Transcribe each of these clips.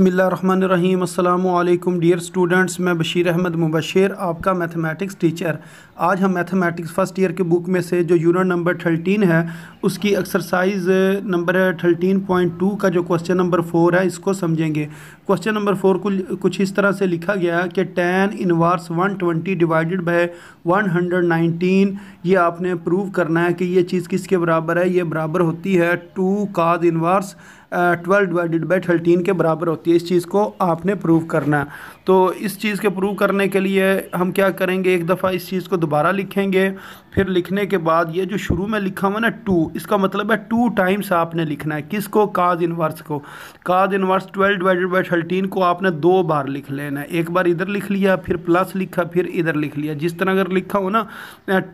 बसमीम् अल्लाम dear students मैं बशीर अहमद मुबशर आपका मैथमेटिक्स टीचर आज हम मैथमेटिक्स फ़र्स्ट ईयर के बुक में से जो यूनिट नंबर थर्टीन है उसकी exercise number thirteen point two का जो क्वेश्चन नंबर फोर है इसको समझेंगे क्वेश्चन नंबर फोर को कुछ इस तरह से लिखा गया है कि tan inverse one twenty divided by one hundred nineteen ये आपने प्रूव करना है कि ये चीज़ किसके बराबर है ये बराबर होती है two cos inverse twelve divided by thirteen के बराबर होती है इस चीज़ को आपने प्रूव करना तो इस चीज़ के प्रूव करने के लिए हम क्या करेंगे एक दफ़ा इस चीज़ को दोबारा लिखेंगे फिर लिखने के बाद ये जो शुरू में लिखा हुआ ना टू इसका मतलब है टू टाइम्स आपने लिखना है किसको काज इनवर्स को cos inverse twelve divided by thirteen को आपने दो बार लिख लेना है एक बार इधर लिख लिया फिर प्लस लिखा फिर इधर लिख लिया जिस तरह अगर लिखा हो ना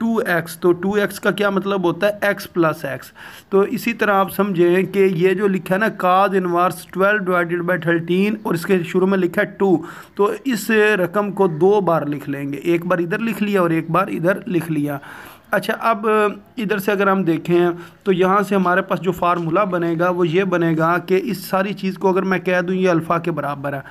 टू एक्स तो टू एक्स का क्या मतलब होता है एक्स प्लस एक्स तो इसी तरह आप समझें कि ये जो लिखा है ना cos inverse twelve divided by thirteen और इसके शुरू में लिखा है टू तो इस रकम को दो बार लिख लेंगे एक बार इधर लिख लिया और एक बार इधर लिख लिया अच्छा अब इधर से अगर हम देखें तो यहाँ से हमारे पास जो फार्मूला बनेगा वो ये बनेगा कि इस सारी चीज़ को अगर मैं कह दूँ ये अल्फ़ा के बराबर है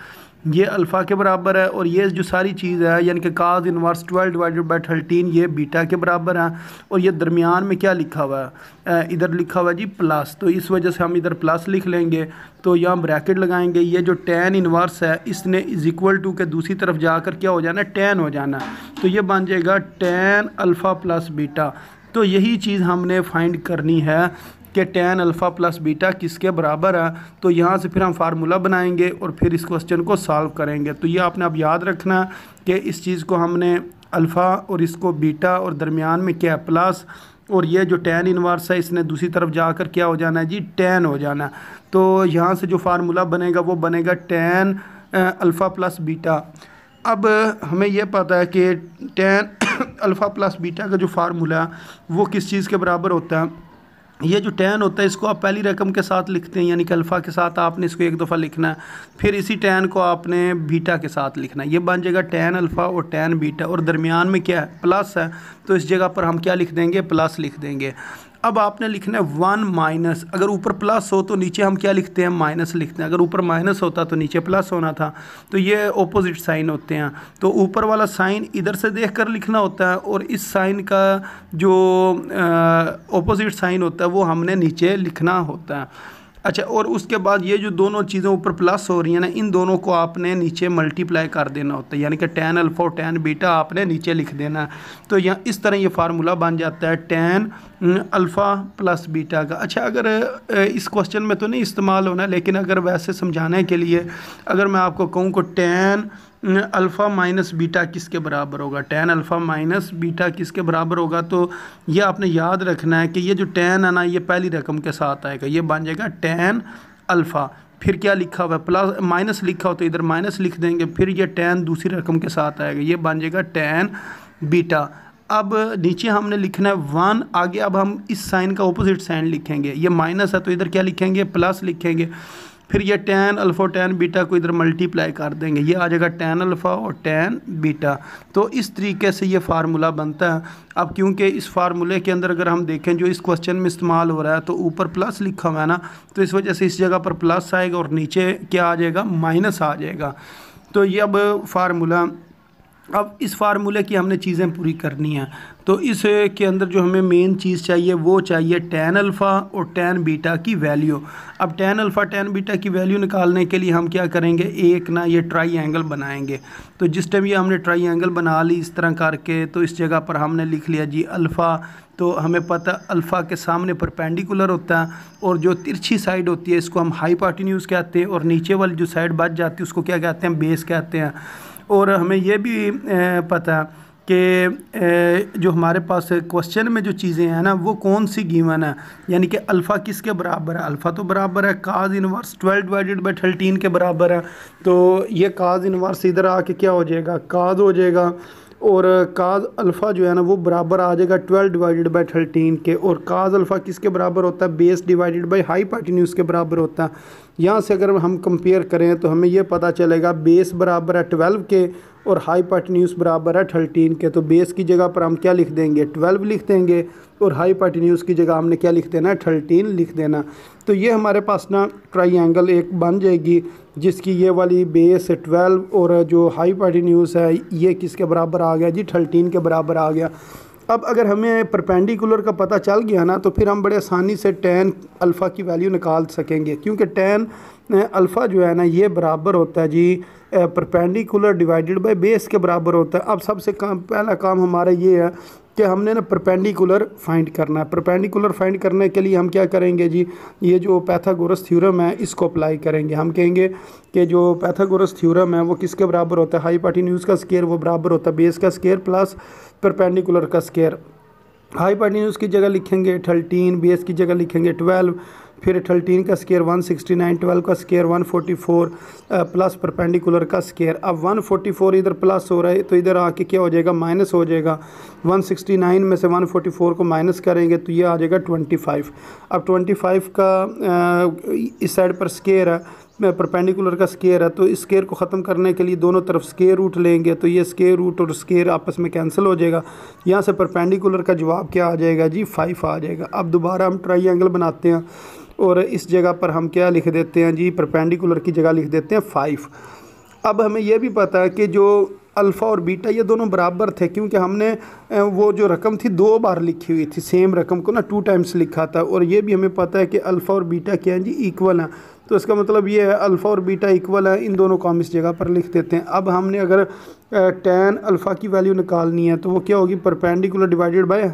ये अल्फ़ा के बराबर है और ये जो सारी चीज़ है यानी कि cos inverse twelve divided by thirteen ये बीटा के बराबर है और ये दरमियान में क्या लिखा हुआ है इधर लिखा हुआ है जी प्लस तो इस वजह से हम इधर प्लस लिख लेंगे तो यहाँ ब्रैकेट लगाएंगे ये जो टेन इनवर्स है इसने इज़ इक्वल टू के दूसरी तरफ जाकर क्या हो जाना टेन हो जाना तो ये बन जाएगा टेन अल्फ़ा प्लस बीटा तो यही चीज़ हमने फाइंड करनी है कि टेन अल्फ़ा प्लस बीटा किसके बराबर है तो यहाँ से फिर हम फार्मूला बनाएंगे और फिर इस क्वेश्चन को सॉल्व करेंगे तो ये आपने अब याद रखना कि इस चीज़ को हमने अल्फ़ा और इसको बीटा और दरमियान में क्या प्लस और ये जो टेन इनवर्स है इसने दूसरी तरफ जाकर क्या हो जाना है जी टेन हो जाना तो यहाँ से जो फार्मूला बनेगा वो बनेगा टेन अल्फ़ा प्लस बीटा अब हमें यह पता है कि टेन अल्फ़ा प्लस बीटा का जो फार्मूला वो किस चीज़ के बराबर होता है ये जो टेन होता है इसको आप पहली रकम के साथ लिखते हैं यानी कि अल्फ़ा के साथ आपने इसको एक दफ़ा लिखना है फिर इसी टेन को आपने बीटा के साथ लिखना है ये बन जाएगा टेन अल्फ़ा और टेन बीटा और दरमियान में क्या है प्लस है तो इस जगह पर हम क्या लिख देंगे प्लस लिख देंगे अब आपने लिखना है वन माइनस अगर ऊपर प्लस हो तो नीचे हम क्या लिखते हैं माइनस लिखते हैं अगर ऊपर माइनस होता तो नीचे प्लस होना था तो ये ऑपोजिट साइन होते हैं तो ऊपर वाला साइन इधर से देख कर लिखना होता है और इस साइन का जो ऑपोजिट साइन होता है वो हमने नीचे लिखना होता है अच्छा और उसके बाद ये जो दोनों चीज़ें ऊपर प्लस हो रही हैं ना इन दोनों को आपने नीचे मल्टीप्लाई कर देना होता है यानी कि टेन अल्फा और टेन बीटा आपने नीचे लिख देना है तो यहाँ इस तरह ये फार्मूला बन जाता है टेन अल्फ़ा प्लस बीटा का अच्छा अगर इस क्वेश्चन में तो नहीं इस्तेमाल होना लेकिन अगर वैसे समझाने के लिए अगर मैं आपको कहूँ को टेन अल्फ़ा माइनस बीटा किसके बराबर होगा टेन अल्फ़ा माइनस बीटा किसके बराबर होगा तो ये आपने याद रखना है कि ये जो टेन है ना ये पहली रकम के साथ आएगा ये बन जाएगा टेन अल्फ़ा फिर क्या लिखा हुआ है प्लस माइनस लिखा हो तो इधर माइनस लिख देंगे फिर ये टेन दूसरी रकम के साथ आएगा ये बन जाएगा टेन बीटा अब नीचे हमने लिखना है वन आगे अब हम इस साइन का ऑपोजिट साइन लिखेंगे ये माइनस है तो इधर क्या लिखेंगे प्लस लिखेंगे फिर ये टेन अल्फ़ा टेन बीटा को इधर मल्टीप्लाई कर देंगे ये आ जाएगा टेन अल्फ़ा और टेन बीटा तो इस तरीके से ये फार्मूला बनता है अब क्योंकि इस फार्मूले के अंदर अगर हम देखें जो इस क्वेश्चन में इस्तेमाल हो रहा है तो ऊपर प्लस लिखा हुआ है ना तो इस वजह से इस जगह पर प्लस आएगा और नीचे क्या आ जाएगा माइनस आ जाएगा तो ये अब फार्मूला अब इस फार्मूले की हमने चीज़ें पूरी करनी हैं तो इस के अंदर जो हमें मेन चीज़ चाहिए वो चाहिए टेन अल्फ़ा और टेन बीटा की वैल्यू अब टेन अल्फ़ा टेन बीटा की वैल्यू निकालने के लिए हम क्या करेंगे एक ना ये ट्राई एंगल बनाएंगे तो जिस टाइम ये हमने ट्राई एंगल बना ली इस तरह करके तो इस जगह पर हमने लिख लिया जी अल्फ़ा तो हमें पता अल्फ़ा के सामने परपेंडिकुलर होता है और जो तिरछी साइड होती है इसको हम हाई कहते हैं और नीचे वाली जो साइड बच जाती है उसको क्या कहते हैं बेस कहते हैं और हमें यह भी पता कि जो हमारे पास क्वेश्चन में जो चीज़ें हैं ना वो कौन सी गिवन है यानी कि अल्फ़ा किसके बराबर है अल्फ़ा तो बराबर है cos inverse twelve divided by thirteen के बराबर है तो ये काज इनवर्स इधर आके क्या हो जाएगा काज हो जाएगा और काज अल्फ़ा जो है ना वो बराबर आ जाएगा ट्वेल्व डिवाइडेड बाई थर्टीन के और काज अल्फ़ा किसके बराबर होता है base divided by hypotenuse के बराबर होता है यहाँ से अगर हम कंपेयर करें तो हमें ये पता चलेगा बेस बराबर है ट्वेल्व के और हाई न्यूज़ बराबर है थर्टीन के तो बेस की जगह पर हम क्या लिख देंगे ट्वेल्व लिख देंगे और हाई न्यूज़ की जगह हमने क्या लिख देना है थर्टीन लिख देना तो ये हमारे पास ना ट्राइंगल एक बन जाएगी जिसकी ये वाली बेस ट्वेल्व और जो हाई न्यूज़ है ये किसके बराबर आ गया जी थर्टीन के बराबर आ गया अब अगर हमें परपेंडिकुलर का पता चल गया ना तो फिर हम बड़े आसानी से टेन अल्फ़ा की वैल्यू निकाल सकेंगे क्योंकि टेन अल्फ़ा जो है ना ये बराबर होता है जी परपेंडिकुलर डिवाइडेड बाय बेस के बराबर होता है अब सबसे काम पहला काम हमारा ये है कि हमने ना परपेंडिकुलर फाइंड करना है परपेंडिकुलर फाइंड करने के लिए हम क्या करेंगे जी ये जो पैथागोरस थ्योरम है इसको अप्लाई करेंगे हम कहेंगे कि जो पैथागोरस थ्योरम है वो किसके बराबर होता है हाई का स्केयर वो बराबर होता है बेस का स्केयर प्लस परपेंडिकुलर का स्केयर हाई की जगह लिखेंगे थर्टीन बेस की जगह लिखेंगे ट्वेल्व फिर थर्टीन का स्केयर 169 12 का स्केयर 144 प्लस परपेंडिकुलर का स्केयर अब 144 इधर प्लस हो रहा है तो इधर आके क्या हो जाएगा माइनस हो जाएगा 169 में से 144 को माइनस करेंगे तो ये आ जाएगा 25 अब 25 का इस साइड पर स्केयर है परपेंडिकुलर का स्केयर है तो इस स्केयर को ख़त्म करने के लिए दोनों तरफ स्केयर रूट लेंगे तो ये स्केयर रूट और स्केयर आपस में कैंसिल हो जाएगा यहाँ से परपेंडिकुलर का जवाब क्या आ जाएगा जी फाइव आ जाएगा अब दोबारा हम ट्राई एंगल बनाते हैं और इस जगह पर हम क्या लिख देते हैं जी परपेंडिकुलर की जगह लिख देते हैं फाइव अब हमें यह भी पता है कि जो अल्फ़ा और बीटा ये दोनों बराबर थे क्योंकि हमने वो जो रकम थी दो बार लिखी हुई थी सेम रकम को ना टू टाइम्स लिखा था और ये भी हमें पता है कि अल्फ़ा और बीटा क्या हैं जी इक्वल हैं तो इसका मतलब ये है अल्फ़ा और बीटा इक्वल है इन दोनों को हम इस जगह पर लिख देते हैं अब हमने अगर टेन अल्फ़ा की वैल्यू निकालनी है तो वो क्या होगी परपेंडिकुलर डिवाइडेड बाय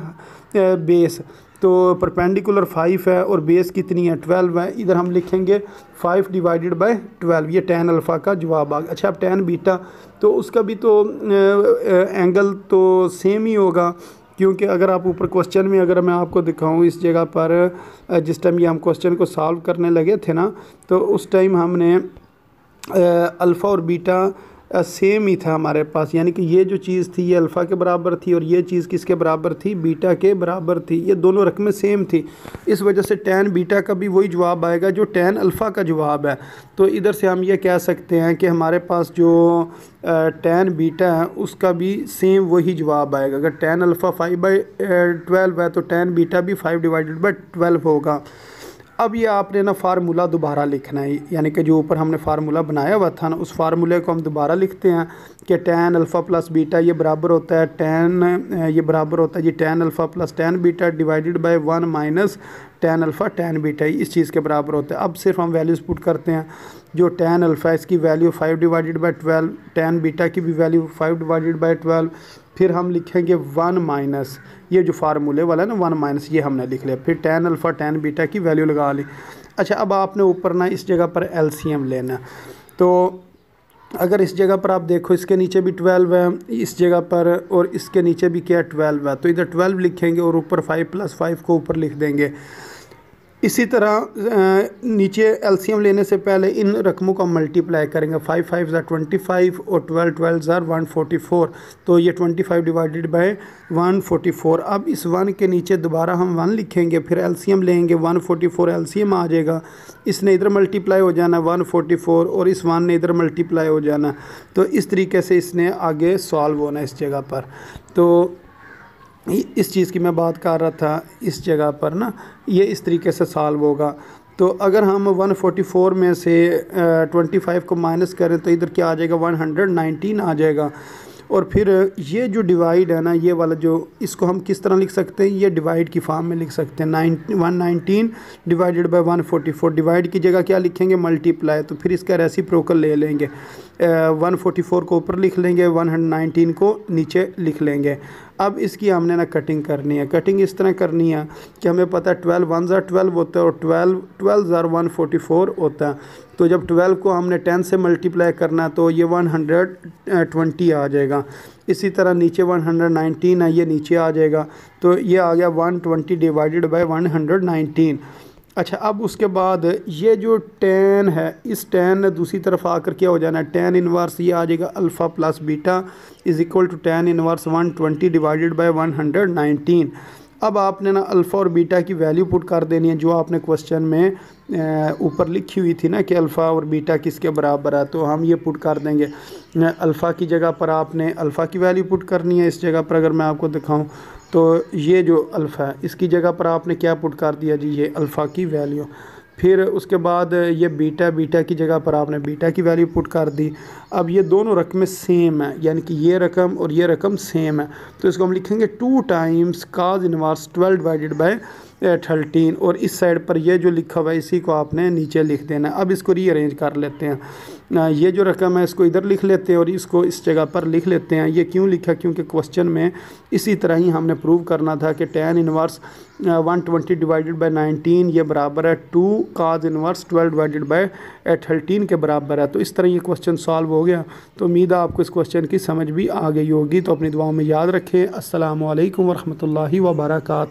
बेस तो परपेंडिकुलर फाइव है और बेस कितनी है ट्वेल्व है इधर हम लिखेंगे फाइव डिवाइडेड बाय ट्वेल्व ये टेन अल्फ़ा का जवाब आ गया अच्छा अब टेन बीटा तो उसका भी तो एंगल तो सेम ही होगा क्योंकि अगर आप ऊपर क्वेश्चन में अगर मैं आपको दिखाऊं इस जगह पर जिस टाइम ये हम क्वेश्चन को सॉल्व करने लगे थे ना तो उस टाइम हमने अल्फ़ा और बीटा सेम ही था हमारे पास यानी कि ये जो चीज़ थी ये अल्फ़ा के बराबर थी और ये चीज़ किसके बराबर थी बीटा के बराबर थी ये दोनों रकमें सेम थी इस वजह से टैन बीटा का भी वही जवाब आएगा जो टैन अल्फ़ा का जवाब है तो इधर से हम ये कह सकते हैं कि हमारे पास जो टैन बीटा है उसका भी सेम वही जवाब आएगा अगर tan alpha five by twelve है तो टैन बीटा भी फाइव डिवाइडेड बाई ट्वेल्व होगा अब ये आपने ना फार्मूला दोबारा लिखना है यानी कि जो ऊपर हमने फार्मूला बनाया हुआ था ना उस फार्मूले को हम दोबारा लिखते हैं कि टेन अल्फ़ा प्लस बीटा ये बराबर होता है टेन ये बराबर होता है जी tan alpha plus tan beta divided by one minus tan alpha tan beta इस चीज़ के बराबर होता है अब सिर्फ हम वैल्यूज़ पुट करते हैं जो टेन अल्फ़ा इसकी value five divided by twelve tan beta की भी value five divided by twelve फिर हम लिखेंगे वन माइनस ये जो फार्मूले वाला है ना वन माइनस ये हमने लिख लिया फिर टेन अल्फ़ा टेन बीटा की वैल्यू लगा ली अच्छा अब आपने ऊपर ना इस जगह पर एल लेना तो अगर इस जगह पर आप देखो इसके नीचे भी ट्वेल्व है इस जगह पर और इसके नीचे भी क्या ट्वेल्व है तो इधर ट्वेल्व लिखेंगे और ऊपर फाइव प्लस फाइव को ऊपर लिख देंगे इसी तरह नीचे एलसीएम लेने से पहले इन रकमों का मल्टीप्लाई करेंगे फाइव फाइव ज़ार ट्वेंटी फाइव और ट्वेल्व ट्वेल्व ज़ार वन फोर्टी फोर तो ये twenty five divided by one forty four अब इस वन के नीचे दोबारा हम वन लिखेंगे फिर एलसीएम लेंगे वन फोटी फोर एल आ जाएगा इसने इधर मल्टीप्लाई हो जाना वन फोटी फोर और इस वन ने इधर मल्टीप्लाई हो जाना तो इस तरीके से इसने आगे सॉल्व होना इस जगह पर तो इस चीज़ की मैं बात कर रहा था इस जगह पर ना ये इस तरीके से सॉल्व होगा तो अगर हम 144 में से 25 को माइनस करें तो इधर क्या आ जाएगा 119 आ जाएगा और फिर ये जो डिवाइड है ना ये वाला जो इसको हम किस तरह लिख सकते हैं ये डिवाइड की फॉर्म में लिख सकते हैं nine one nineteen divided by one forty four divide की जगह क्या लिखेंगे मल्टीप्लाई तो फिर इसका रेसी प्रोकल ले लेंगे वन फोर्टी फोर को ऊपर लिख लेंगे वन हंड्रेड नाइनटीन को नीचे लिख लेंगे अब इसकी हमने ना कटिंग करनी है कटिंग इस तरह करनी है कि हमें पता है ट्वेल्व वन ज़ार ट्वेल्व होता है और ट्वेल्व ट्वेल्व ज़ार वन फोर्टी फोर होता है तो जब ट्वेल्व को हमने टेन से मल्टीप्लाई करना तो ये वन हंड्रेड ट्वेंटी आ जाएगा इसी तरह नीचे वन हंड्रेड है ये नीचे आ जाएगा तो ये आ गया one twenty divided by one hundred अच्छा अब उसके बाद ये जो टेन है इस टेन ने दूसरी तरफ आकर क्या हो जाना है टेन इनवर्स ये आ जाएगा alpha plus beta is equal to tan inverse one twenty divided by one hundred nineteen अब आपने ना अल्फ़ा और बीटा की वैल्यू पुट कर देनी है जो आपने क्वेश्चन में ऊपर लिखी हुई थी ना कि अल्फ़ा और बीटा किसके बराबर है तो हम ये पुट कर देंगे अल्फ़ा की जगह पर आपने अल्फ़ा की वैल्यू पुट करनी है इस जगह पर अगर मैं आपको दिखाऊँ तो ये जो अल्फ़ा है इसकी जगह पर आपने क्या पुट कर दिया जी ये अल्फ़ा की वैल्यू फिर उसके बाद ये बीटा बीटा की जगह पर आपने बीटा की वैल्यू पुट कर दी अब ये दोनों रकमें सेम है यानी कि ये रकम और ये रकम सेम है तो इसको हम लिखेंगे two times cos inverse twelve divided by thirteen और इस साइड पर ये जो लिखा हुआ है इसी को आपने नीचे लिख देना अब इसको रीअरेंज कर लेते हैं ये जो रकम है इसको इधर लिख लेते हैं और इसको इस जगह पर लिख लेते हैं ये क्यों लिखा क्योंकि क्वेश्चन में इसी तरह ही हमने प्रूव करना था कि tan inverse one twenty divided by nineteen ये बराबर है two cos inverse twelve divided by thirteen के बराबर है तो इस तरह ये क्वेश्चन सॉल्व हो गया तो उम्मीद है आपको इस क्वेश्चन की समझ भी आ गई होगी तो अपनी दुआओं में याद रखें असलकम वरहमल वर्का